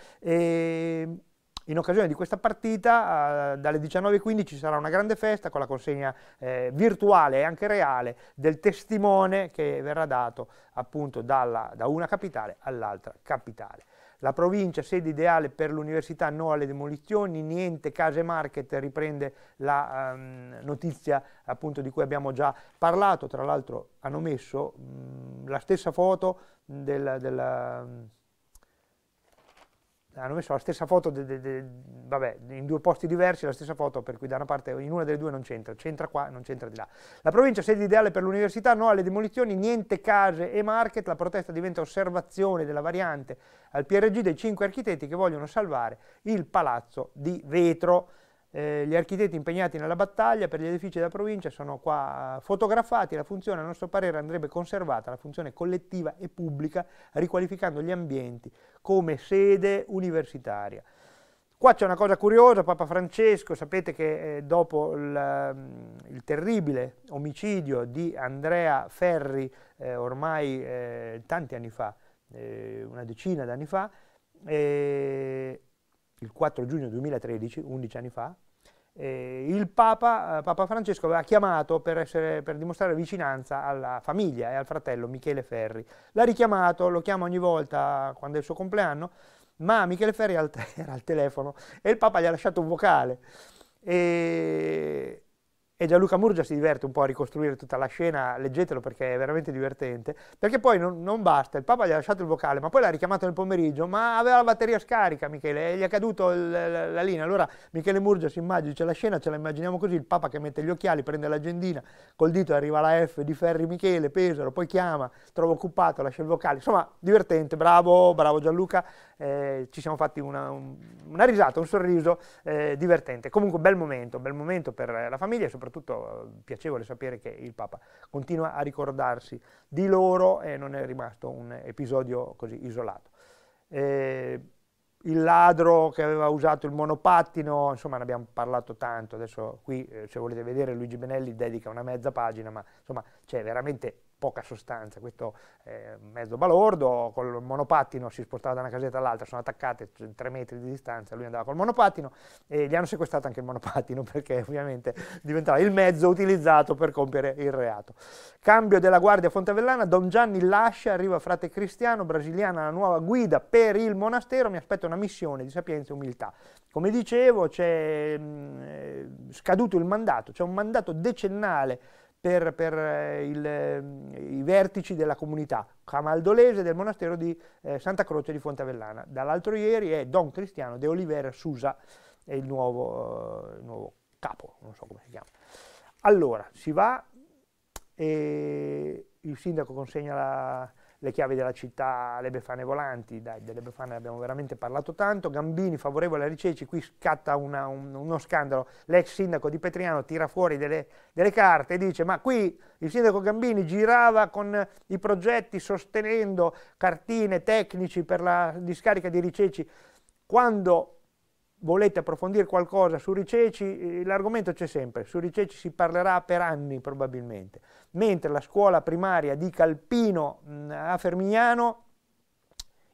in occasione di questa partita eh, dalle 19.15 ci sarà una grande festa con la consegna eh, virtuale e anche reale del testimone che verrà dato appunto dalla, da una capitale all'altra capitale. La provincia, sede ideale per l'università, no alle demolizioni, niente case market, riprende la um, notizia appunto di cui abbiamo già parlato, tra l'altro hanno messo mh, mm, la stessa foto del, della hanno ah, messo la stessa foto, de, de, de, vabbè, in due posti diversi la stessa foto, per cui da una parte in una delle due non c'entra, c'entra qua non c'entra di là. La provincia sede ideale per l'università, no alle demolizioni, niente case e market, la protesta diventa osservazione della variante al PRG dei cinque architetti che vogliono salvare il palazzo di vetro. Eh, gli architetti impegnati nella battaglia per gli edifici della provincia sono qua eh, fotografati, la funzione a nostro parere andrebbe conservata, la funzione collettiva e pubblica, riqualificando gli ambienti come sede universitaria. Qua c'è una cosa curiosa, Papa Francesco, sapete che eh, dopo il, ehm, il, terribile omicidio di Andrea Ferri, eh, ormai eh, tanti anni fa, eh, una decina d'anni fa, eh, il 4 giugno 2013, 11 anni fa, eh, il Papa, eh, Papa, Francesco aveva chiamato per, essere, per, dimostrare vicinanza alla famiglia e al fratello Michele Ferri. L'ha richiamato, lo chiama ogni volta quando è il suo compleanno, ma Michele Ferri al [laughs] era al telefono e il Papa gli ha lasciato un vocale. E e Gianluca Murgia si diverte un po' a ricostruire tutta la scena, leggetelo perché è veramente divertente, perché poi non, non, basta, il Papa gli ha lasciato il vocale, ma poi l'ha richiamato nel pomeriggio, ma aveva la batteria scarica Michele, gli è caduto il, la, la, linea, allora Michele Murgia si immagina, c'è la scena, ce la immaginiamo così, il Papa che mette gli occhiali, prende l'agendina, col dito arriva la F di Ferri Michele, Pesaro, poi chiama, trova occupato, lascia il vocale, insomma divertente, bravo, bravo Gianluca, eh, ci siamo fatti una, un, una risata, un sorriso eh, divertente, comunque bel momento, bel momento per la famiglia e soprattutto soprattutto eh, piacevole sapere che il Papa continua a ricordarsi di loro e non è rimasto un episodio così isolato. Eh, il ladro che aveva usato il monopattino, insomma ne abbiamo parlato tanto, adesso qui eh, se volete vedere Luigi Benelli dedica una mezza pagina, ma insomma c'è veramente poca sostanza, questo eh, mezzo balordo, col monopattino si spostava da una casetta all'altra, sono attaccate a tre metri di distanza, lui andava col monopattino e gli hanno sequestrato anche il monopattino [laughs] perché ovviamente diventava il mezzo utilizzato per compiere il reato. Cambio della guardia fontavellana, Don Gianni lascia, arriva frate cristiano, brasiliana, la nuova guida per il monastero, mi aspetta una missione di sapienza e umiltà. Come dicevo c'è mm, eh, scaduto il mandato, c'è un mandato decennale per, per eh, il, ehm, i vertici della comunità camaldolese del monastero di eh, Santa Croce di Fontavellana. Dall'altro ieri è Don Cristiano de Olivera Susa, è il nuovo, eh, il nuovo capo, non so come si chiama. Allora, si va e il sindaco consegna la, le chiavi della città, le Befane volanti, dai, delle Befane abbiamo veramente parlato tanto, Gambini favorevole a Riceci, qui scatta una, un, uno scandalo, l'ex sindaco di Petriano tira fuori delle, delle carte e dice ma qui il sindaco Gambini girava con i progetti sostenendo cartine, tecnici per la discarica di Riceci, quando volete approfondire qualcosa su Riceci, eh, l'argomento c'è sempre, su Riceci si parlerà per anni probabilmente, mentre la scuola primaria di Calpino mm, a Fermignano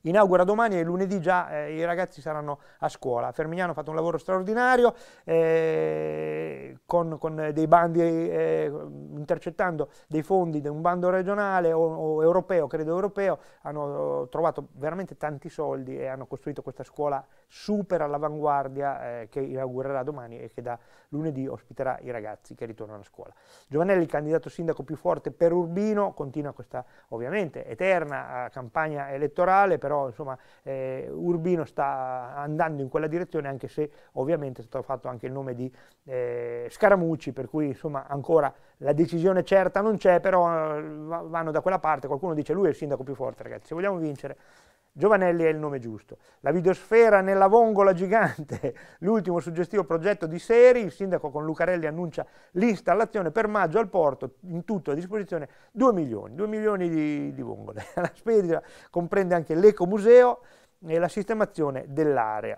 inaugura domani e lunedì già eh, i ragazzi saranno a scuola. Fermignano ha fatto un lavoro straordinario eh, con, con, dei bandi, eh, intercettando dei fondi di un bando regionale o, o, europeo, credo europeo, hanno trovato veramente tanti soldi e hanno costruito questa scuola super all'avanguardia eh, che inaugurerà domani e che da lunedì ospiterà i ragazzi che ritornano a scuola. Giovanelli, il candidato sindaco più forte per Urbino, continua questa ovviamente eterna eh, campagna elettorale, però però insomma, eh, Urbino sta andando in quella direzione anche se ovviamente è stato fatto anche il nome di eh, Scaramucci, per cui insomma, ancora la decisione certa non c'è, però eh, vanno da quella parte, qualcuno dice lui è il sindaco più forte ragazzi, se vogliamo vincere Giovanelli è il nome giusto. La videosfera nella vongola gigante, [laughs] l'ultimo suggestivo progetto di Seri, il sindaco con Lucarelli annuncia l'installazione per maggio al porto, in tutto a disposizione 2 milioni, 2 milioni di, di vongole. [laughs] La spesa comprende anche l'ecomuseo e la sistemazione dell'area.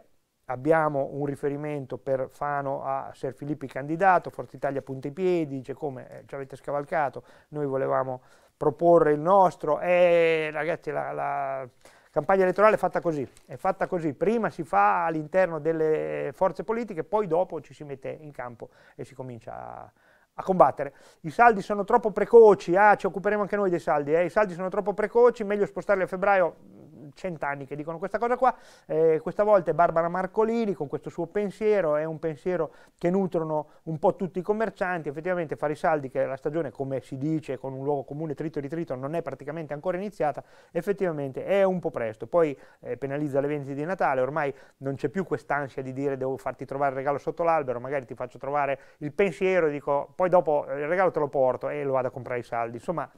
Abbiamo un riferimento per Fano a Ser Filippi candidato, Forza Italia punta i piedi, dice come eh, ci avete scavalcato, noi volevamo proporre il nostro, eh ragazzi la, la campagna elettorale è fatta così, è fatta così, prima si fa all'interno delle forze politiche, poi dopo ci si mette in campo e si comincia a, a combattere. I saldi sono troppo precoci, ah, ci occuperemo anche noi dei saldi, eh? i saldi sono troppo precoci, meglio spostarli a febbraio, cent'anni che dicono questa cosa qua, eh, questa volta è Barbara Marcolini con questo suo pensiero, è un pensiero che nutrono un po' tutti i commercianti, effettivamente fare i saldi che la stagione come si dice con un luogo comune trito e ritrito non è praticamente ancora iniziata, effettivamente è un po' presto, poi eh, penalizza le vendite di Natale, ormai non c'è più quest'ansia di dire devo farti trovare il regalo sotto l'albero, magari ti faccio trovare il pensiero e dico poi dopo eh, il regalo te lo porto e lo vado a comprare i saldi, insomma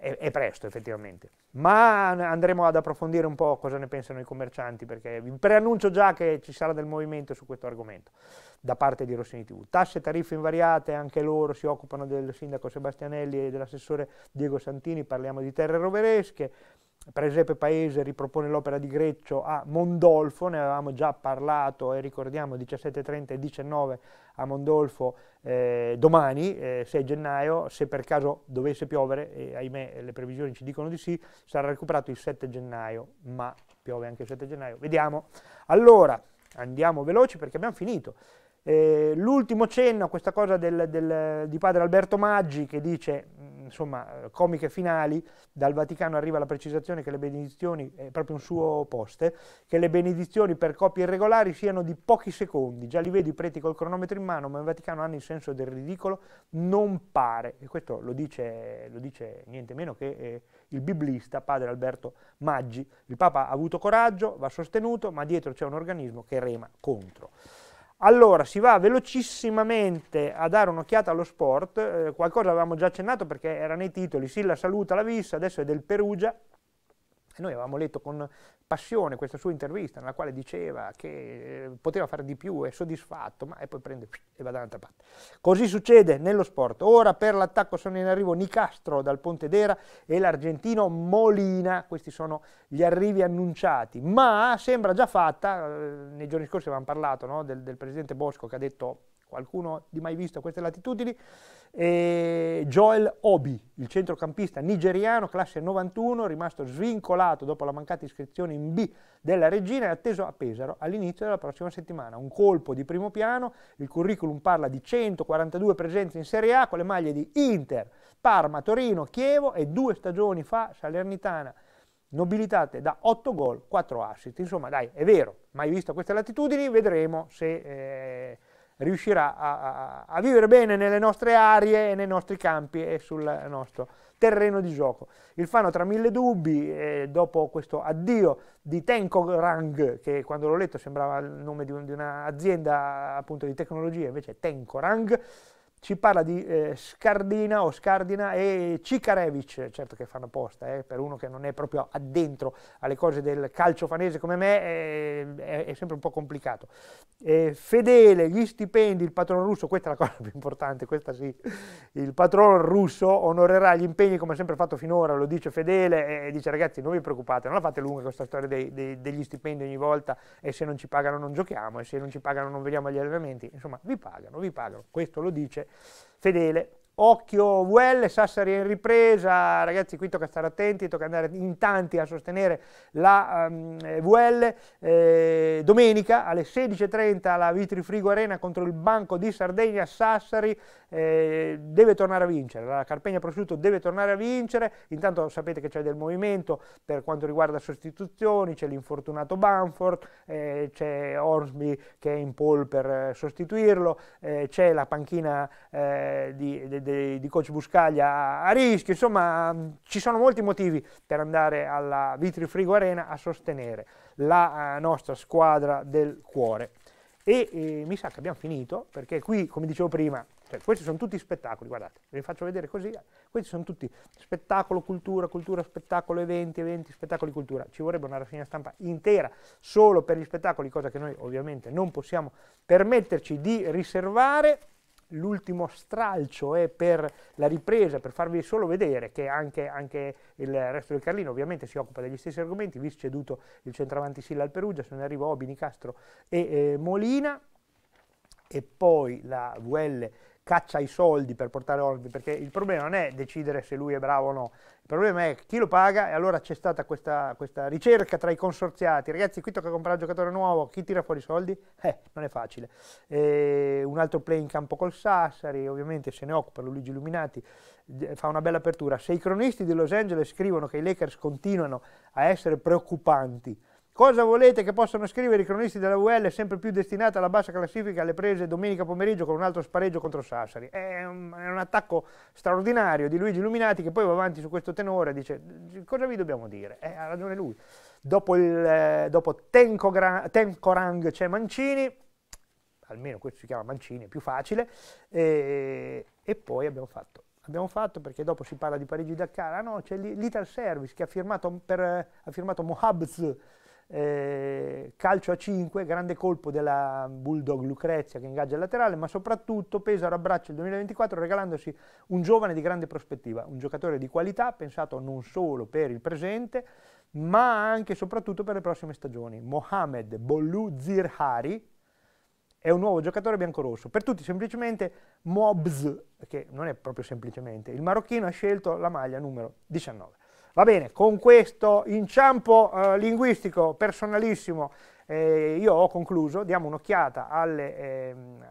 è, è, presto effettivamente, ma andremo ad approfondire un po' cosa ne pensano i commercianti perché vi preannuncio già che ci sarà del movimento su questo argomento da parte di Rossini TV. Tasse e tariffe invariate, anche loro si occupano del sindaco Sebastianelli e dell'assessore Diego Santini, parliamo di terre roveresche, Presepe Paese ripropone l'opera di Greccio a Mondolfo, ne avevamo già parlato e ricordiamo 17.30 e 19 a Mondolfo eh, domani, eh, 6 gennaio, se per caso dovesse piovere, e ahimè le previsioni ci dicono di sì, sarà recuperato il 7 gennaio, ma piove anche il 7 gennaio, vediamo. Allora, andiamo veloci perché abbiamo finito. Eh, l'ultimo cenno a questa cosa del, del, di padre Alberto Maggi che dice insomma, eh, comiche finali, dal Vaticano arriva la precisazione che le benedizioni, è proprio un suo poste, che le benedizioni per coppie irregolari siano di pochi secondi, già li vedo i preti col cronometro in mano, ma il Vaticano hanno il senso del ridicolo, non pare, e questo lo dice, lo dice niente meno che eh, il biblista, padre Alberto Maggi, il Papa ha avuto coraggio, va sostenuto, ma dietro c'è un organismo che rema contro. Allora, si va velocissimamente a dare un'occhiata allo sport, eh, qualcosa avevamo già accennato perché era nei titoli, sì la saluta la vista, adesso è del Perugia, noi avevamo letto con passione questa sua intervista nella quale diceva che eh, poteva fare di più, è soddisfatto, ma e poi prende e va dall'altra parte. Così succede nello sport. Ora per l'attacco sono in arrivo Nicastro dal Pontedera e l'argentino Molina, questi sono gli arrivi annunciati, ma sembra già fatta, eh, nei giorni scorsi avevamo parlato no, del, del presidente Bosco che ha detto qualcuno di mai visto a queste latitudini, e Joel Obi, il centrocampista nigeriano, classe 91, rimasto svincolato dopo la mancata iscrizione in B della Regina e atteso a Pesaro all'inizio della prossima settimana. Un colpo di primo piano, il curriculum parla di 142 presenze in Serie A con le maglie di Inter, Parma, Torino, Chievo e due stagioni fa Salernitana nobilitate da 8 gol, 4 assist. Insomma, dai, è vero, mai visto queste latitudini, vedremo se... Eh, riuscirà a, a, a, vivere bene nelle nostre aree, nei nostri campi e sul nostro terreno di gioco. Il Fano tra mille dubbi, eh, dopo questo addio di Tenkorang, che quando l'ho letto sembrava il nome di, un, di un'azienda appunto di tecnologia, invece è Tenkorang, Rang, ci parla di eh, Scardina o Scardina e Cicarevic, certo che fanno apposta, eh, per uno che non è proprio addentro alle cose del calcio fanese come me eh, è, è, sempre un po' complicato. fedele, gli stipendi, il patrono russo, questa è la cosa [laughs] più importante, questa sì, il patrono russo onorerà gli impegni come ha sempre fatto finora, lo dice Fedele e, dice ragazzi non vi preoccupate, non la fate lunga questa storia dei, dei, degli stipendi ogni volta e se non ci pagano non giochiamo e se non ci pagano non veniamo agli allenamenti, insomma vi pagano, vi pagano, questo lo dice fedele occhio VL, Sassari è in ripresa, ragazzi qui tocca stare attenti, tocca andare in tanti a sostenere la um, ehm, VL, eh, domenica alle 16.30 alla Vitri Frigo Arena contro il Banco di Sardegna, Sassari eh, deve tornare a vincere, la Carpegna Prosciutto deve tornare a vincere, intanto sapete che c'è del movimento per quanto riguarda sostituzioni, c'è l'infortunato Banford, eh, c'è Ormsby che è in pole per eh, sostituirlo, eh, c'è la panchina eh, di, de, de di coach Buscaglia a rischio, insomma ci sono molti motivi per andare alla Vitri Frigo Arena a sostenere la eh, nostra squadra del cuore. E eh, mi sa che abbiamo finito, perché qui, come dicevo prima, cioè, questi sono tutti spettacoli, guardate, ve li faccio vedere così, eh. questi sono tutti spettacolo, cultura, cultura, spettacolo, eventi, eventi, spettacoli, cultura, ci vorrebbe una rassegna stampa intera solo per gli spettacoli, cosa che noi ovviamente non possiamo permetterci di riservare, l'ultimo stralcio è per la ripresa, per farvi solo vedere che anche, anche, il resto del Carlino ovviamente si occupa degli stessi argomenti, visto ceduto il centravanti Silla al Perugia, se ne arriva Obini, Castro e eh, Molina, e poi la VL caccia i soldi per portare ordine, perché il problema non è decidere se lui è bravo o no, il problema è chi lo paga e allora c'è stata questa, questa ricerca tra i consorziati, ragazzi qui tocca comprare un giocatore nuovo, chi tira fuori i soldi? Eh, non è facile. E eh, un altro play in campo col Sassari, ovviamente se ne occupa Luigi Illuminati, fa una bella apertura. Se i cronisti di Los Angeles scrivono che i Lakers continuano a essere preoccupanti, Cosa volete che possano scrivere i cronisti della UL sempre più destinata alla bassa classifica alle prese domenica pomeriggio con un altro spareggio contro Sassari? È un, è un attacco straordinario di Luigi Illuminati che poi va avanti su questo tenore e dice cosa vi dobbiamo dire? Eh, ha ragione lui. Dopo, il, eh, dopo Tencorang c'è Mancini, almeno questo si chiama Mancini, è più facile, e, e poi abbiamo fatto abbiamo fatto perché dopo si parla di Parigi-Dakar, ah no, c'è l'Ital Service che ha firmato, per, ha firmato Mohabz eh, calcio a 5, grande colpo della Bulldog Lucrezia che ingaggia il laterale, ma soprattutto Pesaro abbraccia il 2024 regalandosi un giovane di grande prospettiva, un giocatore di qualità pensato non solo per il presente, ma anche e soprattutto per le prossime stagioni. Mohamed Bollou Zirhari è un nuovo giocatore biancorosso. Per tutti semplicemente Mobs, che non è proprio semplicemente. Il marocchino ha scelto la maglia numero 19. Va bene, con questo inciampo eh, linguistico personalissimo eh, io ho concluso, diamo un'occhiata alle, ehm,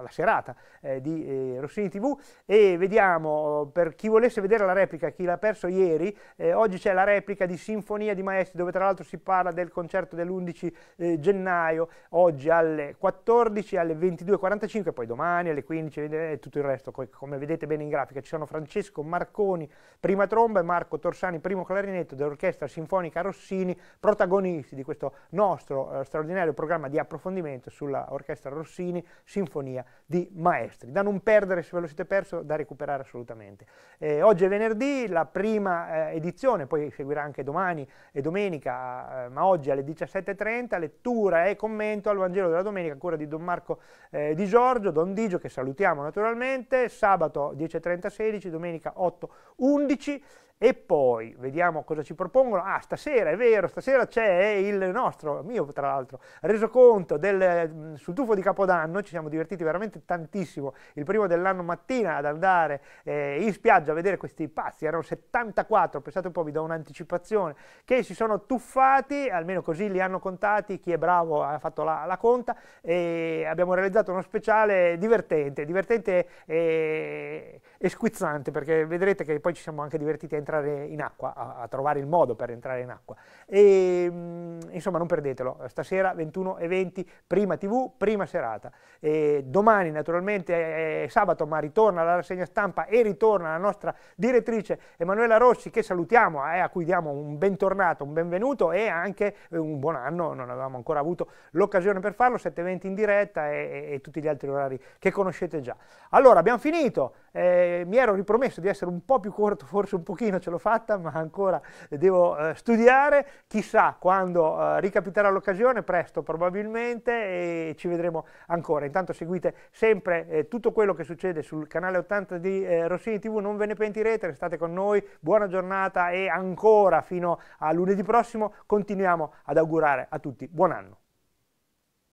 alla serata eh, di eh, Rossini TV e vediamo, eh, per chi volesse vedere la replica, chi l'ha perso ieri, eh, oggi c'è la replica di Sinfonia di Maestri dove tra l'altro si parla del concerto dell'11 eh, gennaio, oggi alle 14, alle 22.45, poi domani alle 15 e tutto il resto, come vedete bene in grafica, ci sono Francesco Marconi, prima tromba e Marco Torsani, primo clarinetto dell'Orchestra Sinfonica Rossini, protagonisti di questo nostro straordinario programma di approfondimento sulla Orchestra Rossini, Sinfonia di maestri, da non perdere se ve lo siete perso, da recuperare assolutamente. Eh, oggi è venerdì, la prima eh, edizione, poi seguirà anche domani e domenica, eh, ma oggi alle 17.30, lettura e commento al Vangelo della domenica, cura di Don Marco eh, Di Giorgio, Don Digio che salutiamo naturalmente, sabato 10.30-16, domenica 8.11. E poi vediamo cosa ci propongono. Ah, stasera è vero, stasera c'è il nostro, mio tra l'altro, resoconto del, mm, sul tuffo di Capodanno. Ci siamo divertiti veramente tantissimo il primo dell'anno mattina ad andare eh, in spiaggia a vedere questi pazzi. Erano 74, pensate un po', vi do un'anticipazione, che si sono tuffati, almeno così li hanno contati. Chi è bravo ha fatto la, la conta. E abbiamo realizzato uno speciale divertente, divertente e, e squizzante, perché vedrete che poi ci siamo anche divertiti a entrare entrare in acqua, a, a trovare il modo per entrare in acqua. E, mm, insomma non perdetelo, stasera 21 e 20, prima tv, prima serata. E domani naturalmente è sabato ma ritorna la rassegna stampa e ritorna la nostra direttrice Emanuela Rossi che salutiamo e eh, a cui diamo un bentornato, un benvenuto e anche eh, un buon anno, non avevamo ancora avuto l'occasione per farlo, 7.20 in diretta e, e, e tutti gli altri orari che conoscete già. Allora abbiamo finito. Eh, mi ero ripromesso di essere un po' più corto, forse un pochino ce l'ho fatta, ma ancora devo eh, studiare. Chissà quando eh, ricapiterà l'occasione, presto probabilmente, e ci vedremo ancora. Intanto seguite sempre eh, tutto quello che succede sul canale 80 di eh, Rossini TV, non ve ne pentirete, restate con noi, buona giornata e ancora fino a lunedì prossimo continuiamo ad augurare a tutti buon anno.